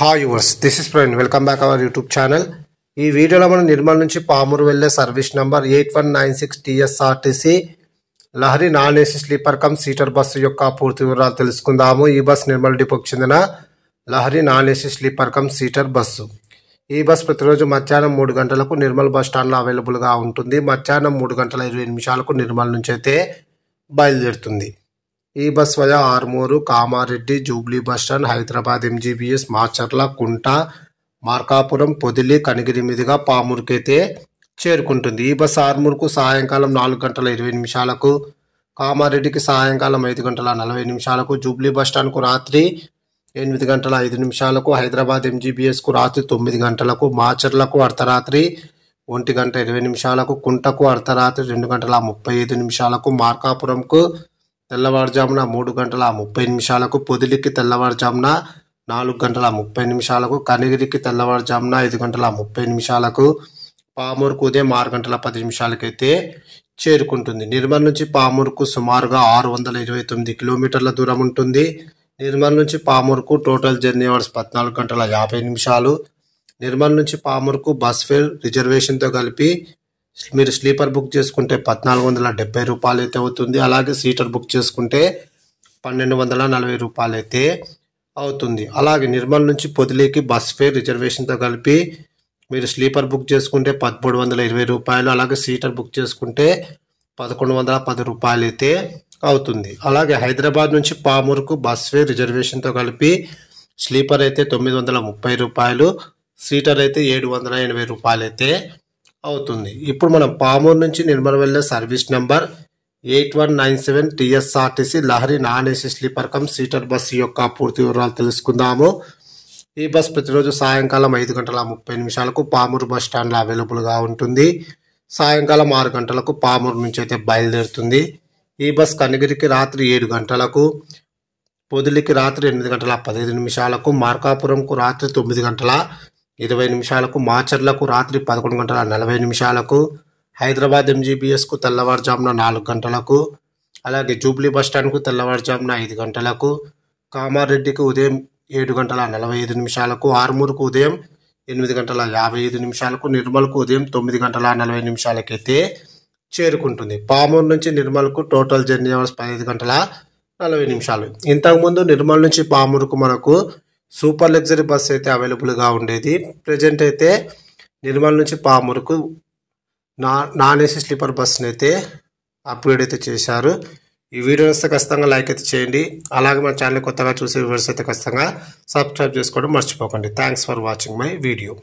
hi viewers this is Praveen welcome back our YouTube channel ఈ వీడియోలో మనం నిర్మల్ నుంచి పామూరు వెళ్ళే service number eight one nine six TSRTC Lahari non AC sleeper cum seater bus యొక్క పూర్తి వివరాలు తెలుసుకుందాము ఈ బస్ నిర్మల్ డిపోకి చెందిన Lahari non AC sleeper cum seater bus ఈ బస్ ప్రతిరోజు మధ్యాహ్నం మూడు గంటలకు నిర్మల్ బస్ స్టాండ్లో అవైలబుల్గా ఉంటుంది మధ్యాహ్నం మూడు గంటల ఇరవై నిమిషాలకు నిర్మల్ నుంచి అయితే బయలుదేరుతుంది ఈ bus via Armur Kamareddy Jubilee bus stand Hyderabad MGBS Macherla Kunta Markapuram Podili Kanigiri మీదుగా పామురుకైతే చేరుకుంటుంది ఈ బస్ ఆర్మూర్కు సాయంకాలం నాలుగు గంటల ఇరవై నిమిషాలకు కామారెడ్డికి సాయంకాలం ఐదు గంటల నలభై నిమిషాలకు జూబ్లీ బస్ స్టాండ్కు రాత్రి ఎనిమిది గంటల ఐదు నిమిషాలకు హైదరాబాద్ ఎంజీబీఎస్కు రాత్రి తొమ్మిది గంటలకు మాచర్లకు అర్ధరాత్రి ఒంటి గంట ఇరవై నిమిషాలకు కుంటకు అర్ధరాత్రి రెండు గంటల ముప్పై ఐదు నిమిషాలకు మార్కాపురంకు తెల్లవారుజామున మూడు గంటల ముప్పై నిమిషాలకు పొదిలికి తెల్లవారుజామున నాలుగు గంటల ముప్పై నిమిషాలకు కనిగిరికి తెల్లవారుజామున ఐదు గంటల ముప్పై నిమిషాలకు పామూరుకు ఉదయం ఆరు గంటల పది నిమిషాలకైతే చేరుకుంటుంది నిర్మల్ నుంచి పామూరుకు సుమారుగా ఆరు వందల ఇరవై తొమ్మిది కిలోమీటర్ల దూరం ఉంటుంది నిర్మల్ నుంచి పామూరుకు టోటల్ జర్నీ అవర్స్ పద్నాలుగు గంటల యాభై నిమిషాలు నిర్మల్ నుంచి పామూరుకు బస్ ఫేర్ రిజర్వేషన్తో కలిపి మీరు స్లీపర్ బుక్ చేసుకుంటే పద్నాలుగు వందల డెబ్బై రూపాయలు అయితే అవుతుంది అలాగే సీటర్ బుక్ చేసుకుంటే పన్నెండు వందల నలభై రూపాయలు అయితే అవుతుంది అలాగే నిర్మల్ నుంచి పొదిలికి బస్ ఫేర్ రిజర్వేషన్తో కలిపి మీరు స్లీపర్ బుక్ చేసుకుంటే పదమూడు వందల ఇరవై రూపాయలు అలాగే సీటర్ బుక్ చేసుకుంటే పదకొండు వందల పది రూపాయలు అయితే అవుతుంది అలాగే హైదరాబాద్ నుంచి పామూరుకు బస్ ఫేర్ రిజర్వేషన్తో కలిపి స్లీపర్ అయితే తొమ్మిది వందల ముప్పై రూపాయలు సీటర్ అయితే ఏడు వందల ఎనభై రూపాయలు అయితే అవుతుంది ఇప్పుడు మనం పామూరు నుంచి నిర్మల్ వెళ్ళే service number eight one nine seven TSRTC Lahari non AC sleeper cum seater bus యొక్క పూర్తి వివరాలు తెలుసుకుందాము ఈ బస్ ప్రతిరోజు సాయంకాలం ఐదు గంటల ముప్పై నిమిషాలకు పామూరు బస్ స్టాండ్ అవైలబుల్గా ఉంటుంది సాయంకాలం ఆరు గంటలకు పామూరు నుంచి అయితే బయలుదేరుతుంది ఈ బస్ కనిగిరికి రాత్రి ఏడు గంటలకు పొదిలికి రాత్రి ఎనిమిది గంటల పదిహేను నిమిషాలకు మార్కాపురంకు రాత్రి తొమ్మిది గంటల ఇరవై నిమిషాలకు మాచర్లకు రాత్రి పదకొండు గంటల నలభై నిమిషాలకు హైదరాబాద్ ఎంజీబీఎస్కు తెల్లవారుజామున నాలుగు గంటలకు అలాగే జూబ్లీ బస్టాండ్కు తెల్లవారుజామున ఐదు గంటలకు కామారెడ్డికి ఉదయం ఏడు గంటల నలభై ఐదు నిమిషాలకు ఆర్మూర్కు ఉదయం ఎనిమిది గంటల యాభై ఐదు నిమిషాలకు నిర్మల్కు ఉదయం తొమ్మిది గంటల నలభై నిమిషాలకైతే చేరుకుంటుంది పామూరు నుంచి నిర్మల్కు టోటల్ జర్నీ అవర్స్ పదిహేను గంటల నలభై నిమిషాలు ఇంతకుముందు నిర్మల్ నుంచి పామూరుకు మనకు సూపర్ లగ్జరీ బస్ అయితే అవైలబుల్గా ఉండేది ప్రజెంట్ అయితే నిర్మల్ నుంచి పామూరుకు నాన్ ఏసీ స్లీపర్ బస్ని అయితే అప్గ్రేడ్ అయితే చేశారు ఈ వీడియో వస్తే ఖచ్చితంగా లైక్ అయితే చేయండి అలాగే మా ఛానల్ కొత్తగా చూసే వీడియోస్ అయితే ఖచ్చితంగా సబ్స్క్రైబ్ చేసుకోవడం మర్చిపోకండి thanks for watching my video